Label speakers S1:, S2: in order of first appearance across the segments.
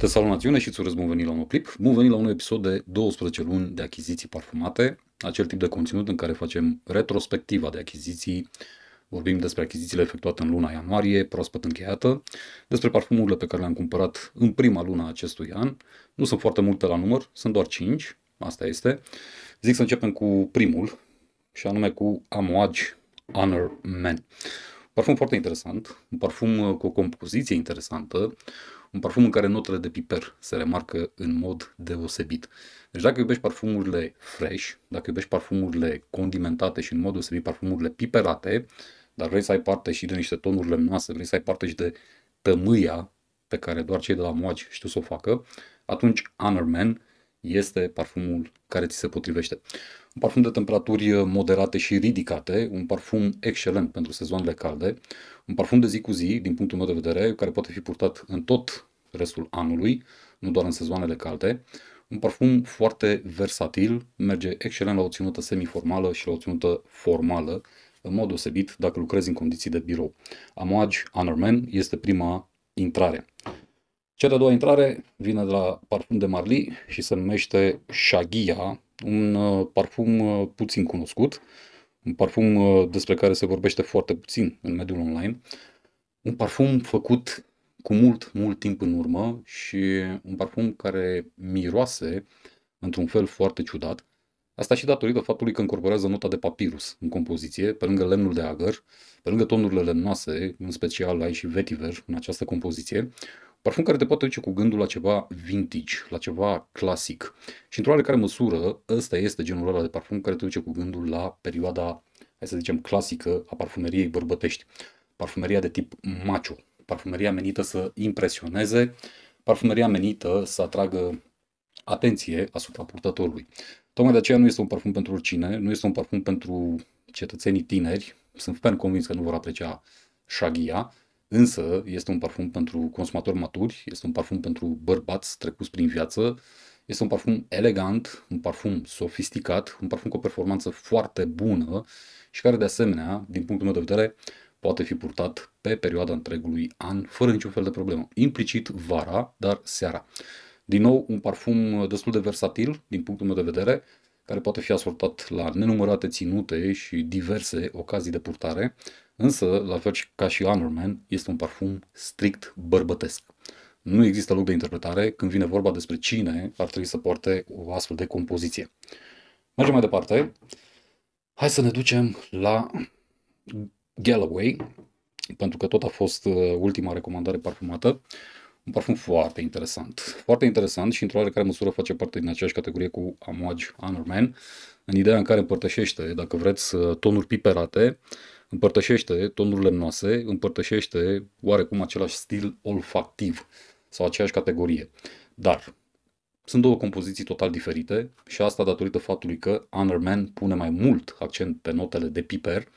S1: Te salut națiune și îți urez bun venit la un clip. Bun venit la un episod de 12 luni de achiziții parfumate, acel tip de conținut în care facem retrospectiva de achiziții, vorbim despre achizițiile efectuate în luna ianuarie, proaspăt încheiată, despre parfumurile pe care le-am cumpărat în prima luna acestui an. Nu sunt foarte multe la număr, sunt doar 5, asta este. Zic să începem cu primul, și anume cu Amouage Honor Man. Parfum foarte interesant, un parfum cu o compoziție interesantă, un parfum în care notele de piper se remarcă în mod deosebit. Deci dacă iubești parfumurile fresh, dacă iubești parfumurile condimentate și în mod deosebit parfumurile piperate, dar vrei să ai parte și de niște tonuri lemnoase, vrei să ai parte și de tămâia pe care doar cei de la Moagi știu să o facă, atunci Honor Man este parfumul care ți se potrivește un parfum de temperaturi uh, moderate și ridicate, un parfum excelent pentru sezoanele calde, un parfum de zi cu zi, din punctul meu de vedere, care poate fi purtat în tot restul anului, nu doar în sezoanele calde, un parfum foarte versatil, merge excelent la o ținută semiformală și la o ținută formală, în mod deosebit dacă lucrezi în condiții de birou. Honor Man este prima intrare. Cea de-a doua intrare vine de la parfum de Marley și se numește Shagia un uh, parfum uh, puțin cunoscut, un parfum uh, despre care se vorbește foarte puțin în mediul online, un parfum făcut cu mult, mult timp în urmă și un parfum care miroase într-un fel foarte ciudat. Asta și datorită faptului că încorporează nota de papirus în compoziție, pe lângă lemnul de agăr, pe lângă tonurile lemnoase, în special ai și vetiver în această compoziție, Parfum care te poate duce cu gândul la ceva vintage, la ceva clasic. Și într-o oarecare măsură, ăsta este genul ăla de parfum care te duce cu gândul la perioada, hai să zicem, clasică a parfumeriei bărbătești. Parfumeria de tip macho, parfumeria menită să impresioneze, parfumeria menită să atragă atenție asupra purtătorului. Tocmai de aceea nu este un parfum pentru oricine, nu este un parfum pentru cetățenii tineri, sunt ferm convins că nu vor aprecia shagia, Însă este un parfum pentru consumatori maturi, este un parfum pentru bărbați trecuți prin viață, este un parfum elegant, un parfum sofisticat, un parfum cu o performanță foarte bună și care de asemenea, din punctul meu de vedere, poate fi purtat pe perioada întregului an, fără niciun fel de problemă. Implicit vara, dar seara. Din nou, un parfum destul de versatil, din punctul meu de vedere, care poate fi asortat la nenumărate ținute și diverse ocazii de purtare, Însă, la fel ca și Man, este un parfum strict bărbătesc. Nu există loc de interpretare când vine vorba despre cine ar trebui să poarte o astfel de compoziție. Mergem mai departe. Hai să ne ducem la Galloway, pentru că tot a fost uh, ultima recomandare parfumată. Un parfum foarte interesant. Foarte interesant și într-o oarecare măsură face parte din aceeași categorie cu Amouage Man, în ideea în care împărtășește, dacă vreți, uh, tonuri piperate, împărtășește tonurile noastre, împărtășește oarecum același stil olfactiv sau aceeași categorie. Dar sunt două compoziții total diferite și asta datorită faptului că Honorman pune mai mult accent pe notele de piper,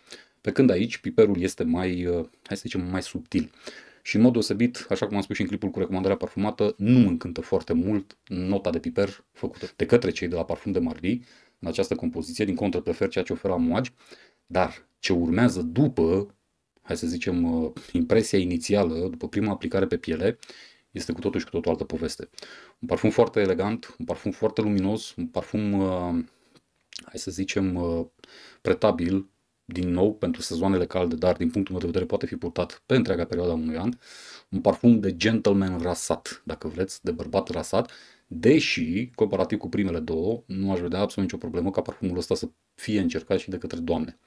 S1: pe când aici piperul este mai, uh, hai să zicem, mai subtil. Și în mod deosebit, așa cum am spus și în clipul cu recomandarea parfumată, nu mă încântă foarte mult nota de piper făcută de către cei de la Parfum de Marli. în această compoziție, din contră prefer ceea ce oferă Amuaj, dar ce urmează după, hai să zicem, uh, impresia inițială, după prima aplicare pe piele, este cu totul și cu totul altă poveste. Un parfum foarte elegant, un parfum foarte luminos, un parfum, uh, hai să zicem, uh, pretabil, din nou, pentru sezoanele calde, dar din punctul meu de vedere poate fi purtat pe întreaga perioadă a unui an. Un parfum de gentleman rasat, dacă vreți, de bărbat rasat, Deși, comparativ cu primele două, nu aș vedea absolut nicio problemă ca parfumul ăsta să fie încercat și de către doamne.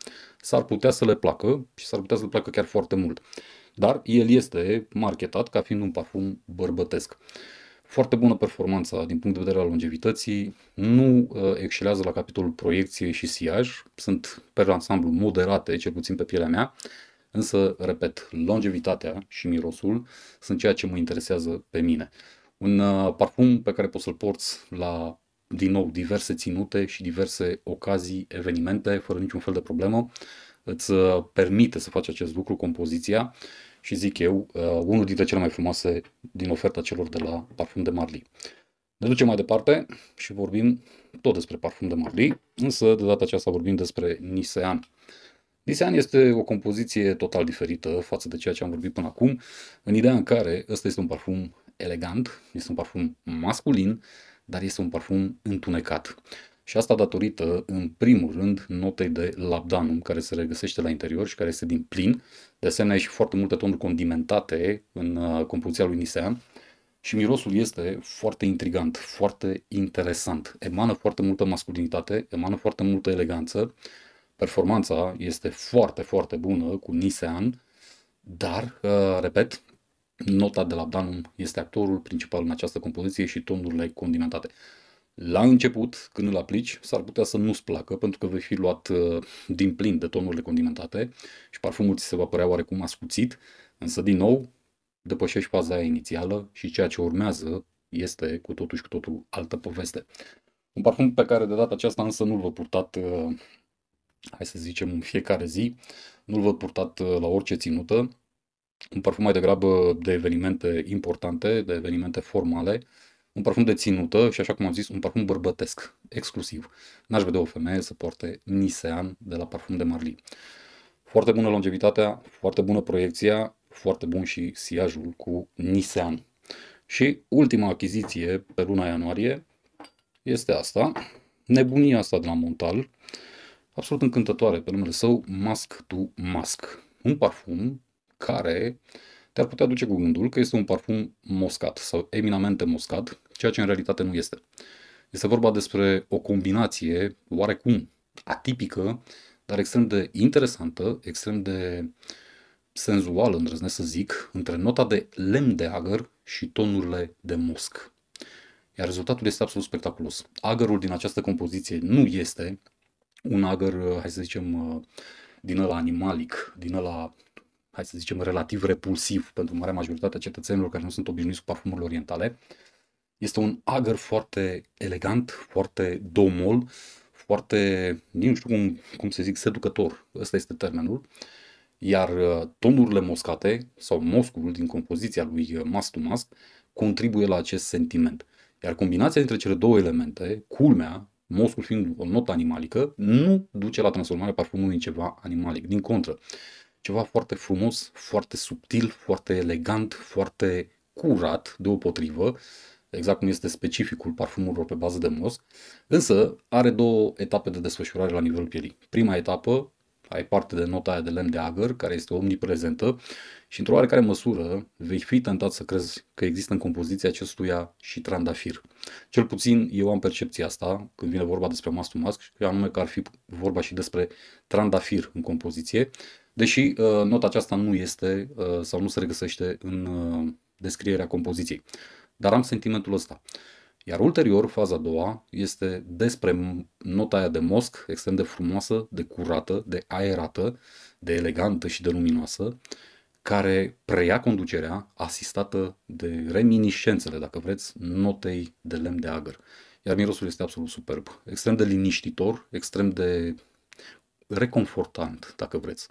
S1: S-ar putea să le placă și s-ar putea să le placă chiar foarte mult. Dar el este marketat ca fiind un parfum bărbătesc. Foarte bună performanța din punct de vedere al longevității, nu uh, excelează la capitolul proiecție și siaj, sunt pe ansamblu moderate, cel puțin pe pielea mea, însă, repet, longevitatea și mirosul sunt ceea ce mă interesează pe mine un uh, parfum pe care poți să-l porți la, din nou, diverse ținute și diverse ocazii, evenimente, fără niciun fel de problemă. Îți uh, permite să faci acest lucru, compoziția și zic eu, uh, unul dintre cele mai frumoase din oferta celor de la Parfum de Marly. Ne ducem mai departe și vorbim tot despre Parfum de Marly, însă de data aceasta vorbim despre Nisean. Nisean este o compoziție total diferită față de ceea ce am vorbit până acum, în ideea în care ăsta este un parfum elegant, este un parfum masculin, dar este un parfum întunecat. Și asta datorită, în primul rând, notei de labdanum care se regăsește la interior și care este din plin. De asemenea, și foarte multe tonuri condimentate în uh, compoziția lui Nisea. Și mirosul este foarte intrigant, foarte interesant. Emană foarte multă masculinitate, emană foarte multă eleganță. Performanța este foarte, foarte bună cu Nisean, dar, uh, repet, Nota de la Danum este actorul principal în această compoziție și tonurile condimentate. La început, când îl aplici, s-ar putea să nu-ți placă pentru că vei fi luat uh, din plin de tonurile condimentate și parfumul ți se va părea oarecum ascuțit, însă din nou depășești faza aia inițială și ceea ce urmează este cu totul și cu totul altă poveste. Un parfum pe care de data aceasta însă nu-l vă purtat, uh, hai să zicem, în fiecare zi, nu-l vă purtat uh, la orice ținută, un parfum mai degrabă de evenimente importante, de evenimente formale, un parfum de ținută și, așa cum am zis, un parfum bărbătesc, exclusiv. N-aș vedea o femeie să poarte Nisean de la parfum de marli. Foarte bună longevitatea, foarte bună proiecția, foarte bun și siajul cu Nisean. Și ultima achiziție pe luna ianuarie este asta, nebunia asta de la Montal, absolut încântătoare pe numele său Mask to Mask. Un parfum care te-ar putea duce cu gândul că este un parfum moscat sau eminamente moscat, ceea ce în realitate nu este. Este vorba despre o combinație oarecum atipică, dar extrem de interesantă, extrem de senzual, îndrăznesc să zic, între nota de lemn de agăr și tonurile de musc. Iar rezultatul este absolut spectaculos. Agărul din această compoziție nu este un agăr, hai să zicem, din ăla animalic, din ăla hai să zicem, relativ repulsiv pentru marea majoritatea cetățenilor care nu sunt obișnuiți cu parfumurile orientale. Este un agar foarte elegant, foarte domol, foarte, nu știu cum, cum să zic, seducător. Ăsta este termenul. Iar uh, tonurile moscate sau moscul din compoziția lui uh, Mask to Mask contribuie la acest sentiment. Iar combinația dintre cele două elemente, culmea, moscul fiind o notă animalică, nu duce la transformarea parfumului în ceva animalic. Din contră, ceva foarte frumos, foarte subtil, foarte elegant, foarte curat, deopotrivă, exact cum este specificul parfumurilor pe bază de mosc, însă are două etape de desfășurare la nivelul pielii. Prima etapă ai parte de nota aia de lemn de agăr, care este omniprezentă și într-o oarecare măsură vei fi tentat să crezi că există în compoziția acestuia și trandafir. Cel puțin eu am percepția asta când vine vorba despre Mask to Mask, anume că ar fi vorba și despre trandafir în compoziție, deși uh, nota aceasta nu este uh, sau nu se regăsește în uh, descrierea compoziției. Dar am sentimentul ăsta. Uh, iar ulterior, faza a doua este despre nota aia de mosc, extrem de frumoasă, de curată, de aerată, de elegantă și de luminoasă, care preia conducerea asistată de reminiscențele, dacă vreți, notei de lemn de agăr. Iar mirosul este absolut superb, extrem de liniștitor, extrem de reconfortant, dacă vreți.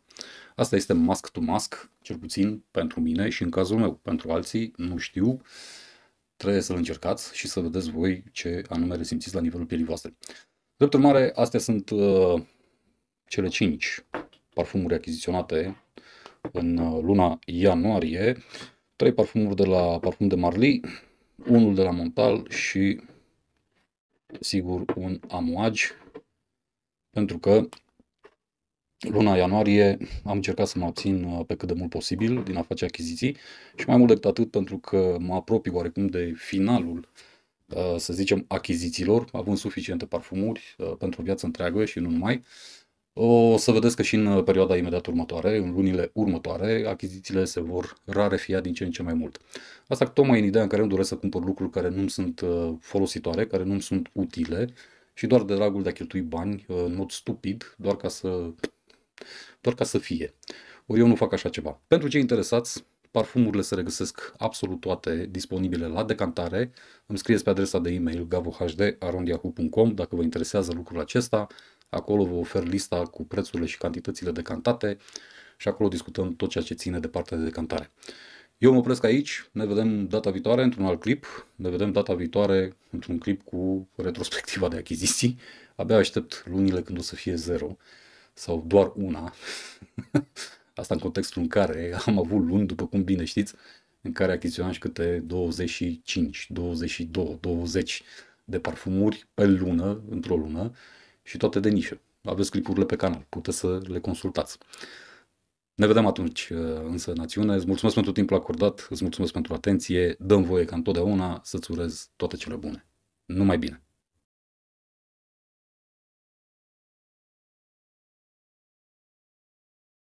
S1: Asta este mask to mask, cel puțin pentru mine și în cazul meu. Pentru alții, nu știu, uh, Trebuie să-l încercați și să vedeți voi ce anume resimțiți la nivelul pielii voastre. Drept urmare, astea sunt uh, cele 5 parfumuri achiziționate în uh, luna ianuarie. 3 parfumuri de la Parfum de Marly, unul de la Montal și sigur un amuaj pentru că luna ianuarie am încercat să mă abțin uh, pe cât de mult posibil din a face achiziții și mai mult decât atât pentru că mă apropii oarecum de finalul uh, să zicem, achizițiilor, având suficiente parfumuri uh, pentru viața întreagă și nu numai. O să vedeți că și în perioada imediat următoare, în lunile următoare, achizițiile se vor rarefia din ce în ce mai mult. Asta tocmai în ideea în care îmi doresc să cumpăr lucruri care nu sunt folositoare, care nu sunt utile și doar de dragul de a cheltui bani în mod stupid, doar ca să doar ca să fie. Ori eu nu fac așa ceva. Pentru cei interesați, parfumurile se regăsesc absolut toate disponibile la decantare. Îmi scrieți pe adresa de e-mail gavohd.arondiahu.com dacă vă interesează lucrul acesta. Acolo vă ofer lista cu prețurile și cantitățile decantate și acolo discutăm tot ceea ce ține de partea de decantare. Eu mă opresc aici, ne vedem data viitoare într-un alt clip, ne vedem data viitoare într-un clip cu retrospectiva de achiziții. Abia aștept lunile când o să fie zero sau doar una, asta în contextul în care am avut luni, după cum bine știți, în care achiziționam și câte 25, 22, 20 de parfumuri pe lună, într-o lună, și toate de nișă. Aveți clipurile pe canal, puteți să le consultați. Ne vedem atunci uh, însă națiune. Îți mulțumesc pentru timpul acordat, îți mulțumesc pentru atenție, dăm voie ca întotdeauna să-ți urez toate cele bune. Numai bine!